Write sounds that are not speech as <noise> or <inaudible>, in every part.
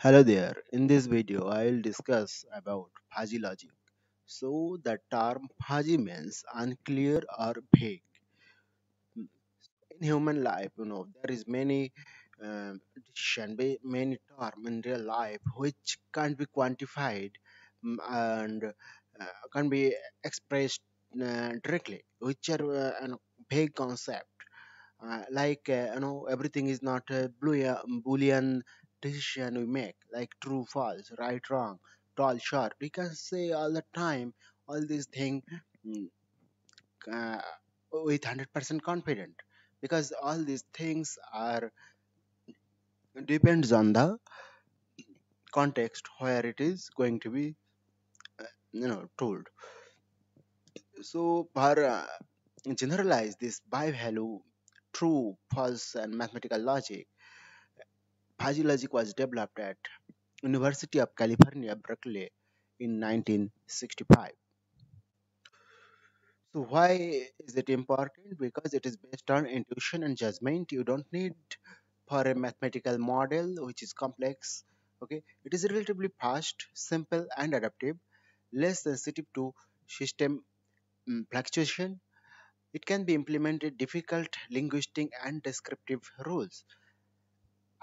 Hello there. In this video, I will discuss about fuzzy logic. So the term fuzzy means unclear or vague. In human life, you know, there is many uh, many term in real life which can't be quantified mm, and uh, can be expressed uh, directly, which are uh, vague concept. Uh, like uh, you know everything is not uh, boolean decision we make, like true, false, right, wrong, tall, short. We can say all the time all these things mm, uh, with 100% confident because all these things are depends on the context where it is going to be uh, you know told so for uh, generalize this by value true false and mathematical logic Fuzzy logic was developed at University of California, Berkeley in 1965. So why is it important? Because it is based on intuition and judgment. You don't need for a mathematical model which is complex. Okay, it is relatively fast, simple and adaptive, less sensitive to system mm, fluctuation. It can be implemented difficult linguistic and descriptive rules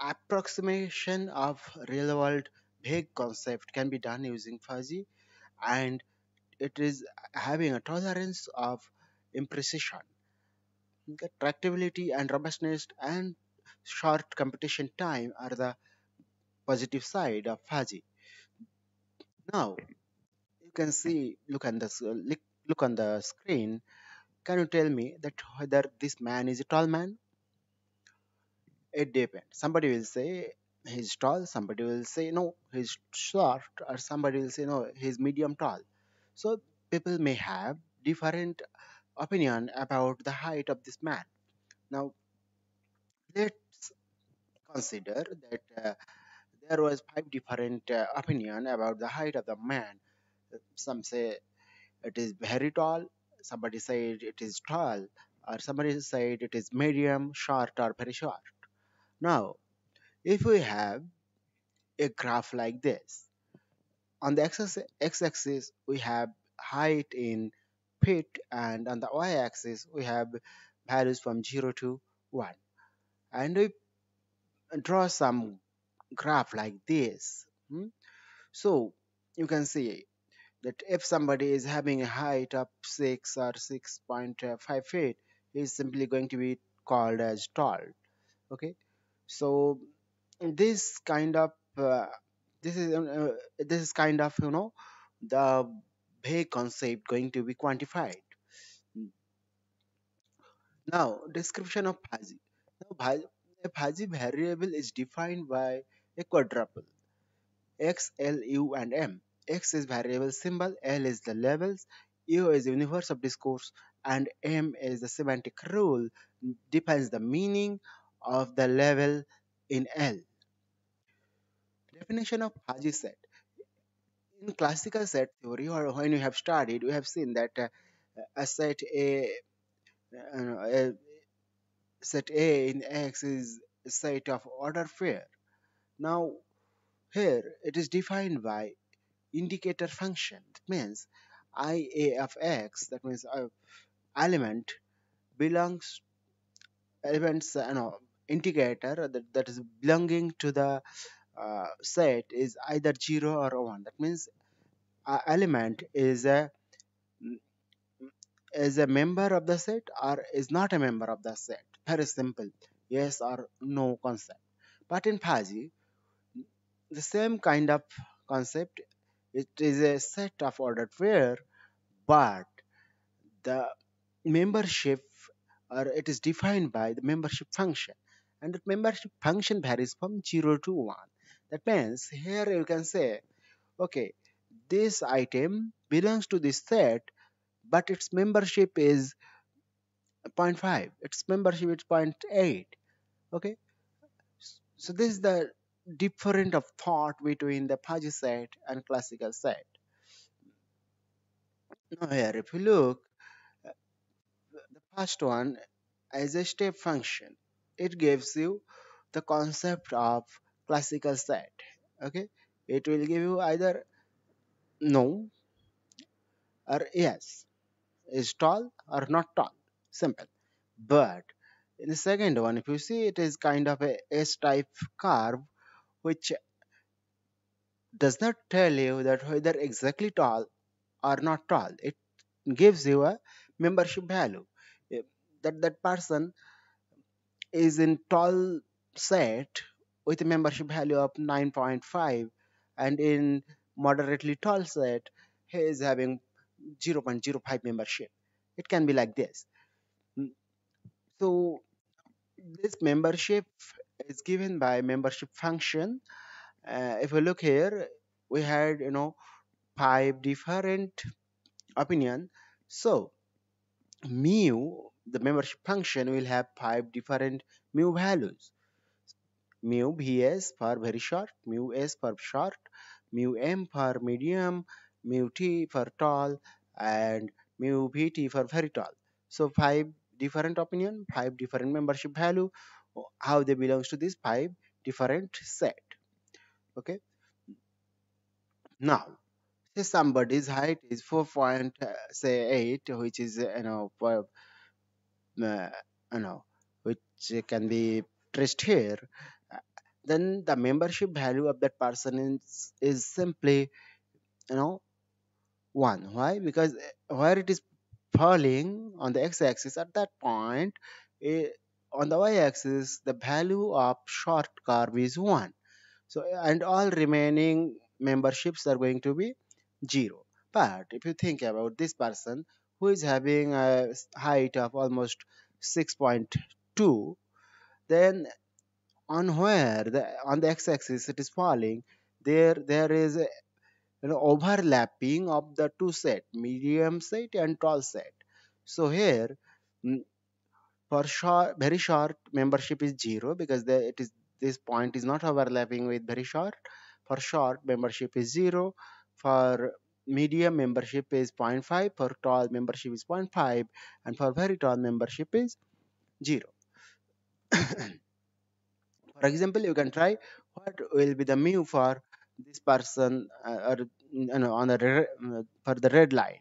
approximation of real world vague concept can be done using fuzzy and it is having a tolerance of imprecision tractability and robustness and short competition time are the positive side of fuzzy now you can see look on the look on the screen can you tell me that whether this man is a tall man it depends somebody will say he's tall somebody will say no he's short or somebody will say no he's medium tall so people may have different opinion about the height of this man now let's consider that uh, there was five different uh, opinion about the height of the man some say it is very tall somebody said it is tall or somebody said it is medium short or very short now, if we have a graph like this, on the x-axis we have height in feet and on the y-axis we have values from 0 to 1. And we draw some graph like this. Hmm? So you can see that if somebody is having a height of 6 or 6.5 feet, he is simply going to be called as tall. Okay, so this kind of uh, this is uh, uh this is kind of you know the vague concept going to be quantified now description of fuzzy now fuzzy- a fuzzy variable is defined by a quadruple x l u and m x is variable symbol l is the levels u is universe of discourse and m is the semantic rule defines the meaning of the level in L. Definition of Haji set. In classical set theory or when we have studied, we have seen that uh, a set A, uh, set A in X is a set of order fair. Now here it is defined by indicator function. That means IA of X, that means uh, element belongs elements uh, no, Indicator that, that is belonging to the uh, set is either 0 or 1 that means uh, element is a mm, is a member of the set or is not a member of the set very simple yes or no concept but in fuzzy the same kind of concept it is a set of ordered pair but the membership or it is defined by the membership function and the membership function varies from 0 to 1 that means here you can say okay this item belongs to this set but its membership is 0.5 its membership is 0.8 okay so this is the different of thought between the fuzzy set and classical set now here if you look uh, the first one is a step function it gives you the concept of classical set okay it will give you either no or yes is tall or not tall simple but in the second one if you see it is kind of a s-type curve which does not tell you that whether exactly tall or not tall it gives you a membership value that that person is in tall set with a membership value of 9.5 and in moderately tall set he is having 0 0.05 membership it can be like this mm. so this membership is given by membership function uh, if we look here we had you know five different opinion so mu the membership function will have five different mu values mu bs for very short mu s for short mu m for medium mu t for tall and mu vt for very tall so five different opinion five different membership value how they belongs to this five different set okay now say somebody's height is 4.8 uh, which is you know uh, you know which can be traced here uh, then the membership value of that person is, is simply you know one why because uh, where it is falling on the x-axis at that point it, eh, on the y-axis the value of short curve is 1 so and all remaining memberships are going to be 0 but if you think about this person who is having a height of almost 6.2 then on where the, on the x-axis it is falling there there is a, an overlapping of the two set medium set and tall set so here mm, for short very short membership is zero because the, it is this point is not overlapping with very short for short membership is zero for medium membership is 0.5 for tall membership is 0.5 and for very tall membership is 0 <coughs> for example you can try what will be the mu for this person uh, or you know, on the for the red line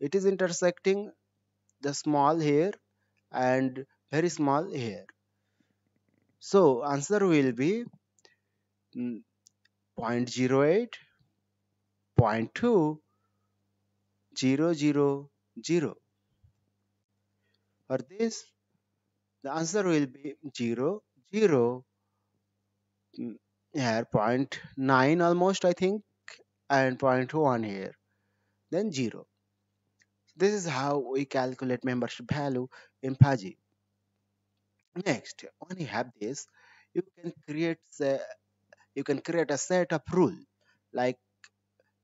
it is intersecting the small here and very small here so answer will be mm, 0.08 0.2000 for this the answer will be 0 0 hmm, here 0.9 almost I think and 0.1 here then 0 this is how we calculate membership value in Paji next when you have this you can create a, you can create a set of rule like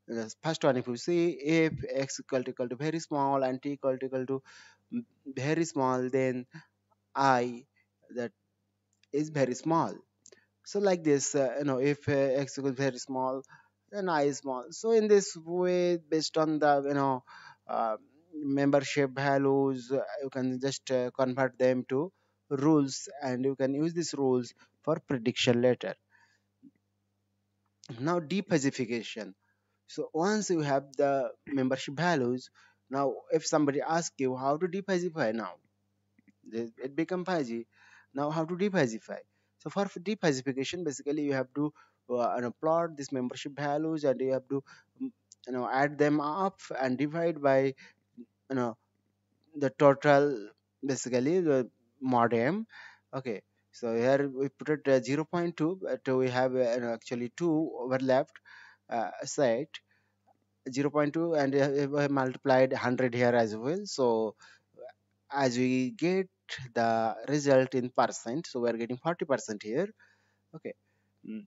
the first one if you see if x equal to equal to very small and t equal to equal to very small then i that is very small so like this uh, you know if uh, x equals very small then i is small so in this way based on the you know uh, membership values uh, you can just uh, convert them to rules and you can use these rules for prediction later now depacification so once you have the membership values, now if somebody asks you how to depacify now, it become easy. Now how to depacify? So for depacification, basically you have to uh, plot these membership values and you have to mm, you know add them up and divide by you know the total basically the modem. Okay, so here we put it uh, 0.2, but we have uh, actually two overlapped uh, set 0.2 and uh, multiplied 100 here as well so as we get the result in percent so we are getting 40 percent here okay mm.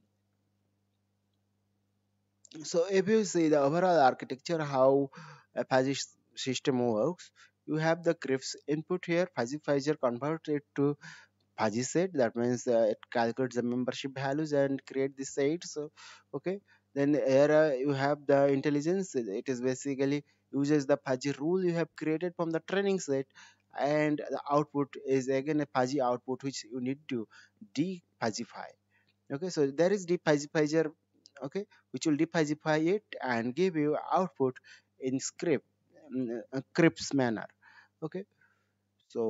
so if you see the overall architecture how a fuzzy system works you have the CRIFS input here fuzzy Pfizer convert it to fuzzy set that means uh, it calculates the membership values and create the set so okay then here uh, you have the intelligence it is basically uses the fuzzy rule you have created from the training set and the output is again a fuzzy output which you need to de-pudgify okay so there is de-pudgifier okay which will de-pudgify it and give you output in script scripts manner okay so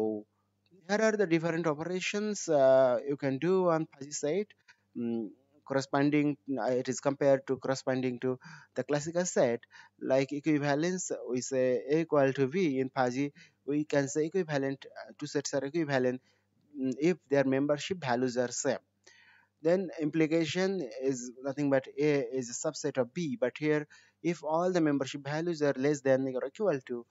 here are the different operations uh, you can do on fuzzy site mm, corresponding uh, it is compared to corresponding to the classical set like equivalence we say a equal to b in fuzzy, we can say equivalent uh, two sets are equivalent mm, if their membership values are same then implication is nothing but a is a subset of b but here if all the membership values are less than or equal to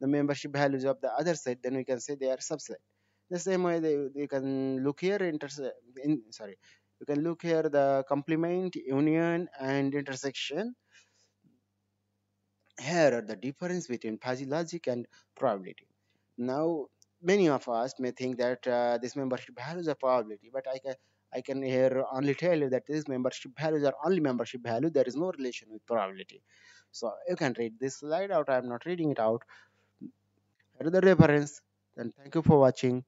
the membership values of the other set then we can say they are subset the same way they, they can look here in sorry you can look here the complement union and intersection here are the difference between fuzzy logic and probability now many of us may think that uh, this membership values a probability but i can i can here only tell you that this membership values are only membership value there is no relation with probability so you can read this slide out i am not reading it out here the reference and thank you for watching